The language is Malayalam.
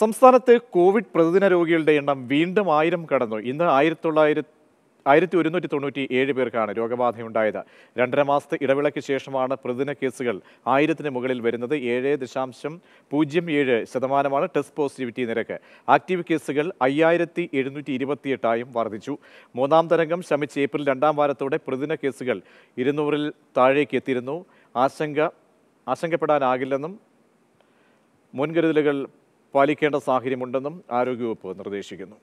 സംസ്ഥാനത്ത് കോവിഡ് പ്രതിദിന രോഗികളുടെ എണ്ണം വീണ്ടും ആയിരം കടന്നു ഇന്ന് ആയിരത്തി തൊള്ളായിരത്തി ആയിരത്തി ഒരുന്നൂറ്റി തൊണ്ണൂറ്റി ഏഴ് പേർക്കാണ് രോഗബാധയുണ്ടായത് രണ്ടര മാസത്തെ ഇടവേളയ്ക്ക് ശേഷമാണ് പ്രതിദിന കേസുകൾ ആയിരത്തിന് മുകളിൽ വരുന്നത് ഏഴ് ദശാംശം പൂജ്യം ഏഴ് ശതമാനമാണ് ടെസ്റ്റ് പോസിറ്റിവിറ്റി നിരക്ക് ആക്റ്റീവ് കേസുകൾ അയ്യായിരത്തി എഴുന്നൂറ്റി ഇരുപത്തിയെട്ടായും വർദ്ധിച്ചു മൂന്നാം തരംഗം ശമിച്ച് ഏപ്രിൽ രണ്ടാം വാരത്തോടെ പ്രതിദിന കേസുകൾ ഇരുന്നൂറിൽ താഴേക്ക് എത്തിയിരുന്നു ആശങ്ക ആശങ്കപ്പെടാനാകില്ലെന്നും മുൻകരുതലുകൾ പാലിക്കേണ്ട സാഹചര്യമുണ്ടെന്നും ആരോഗ്യവകുപ്പ് നിർദ്ദേശിക്കുന്നു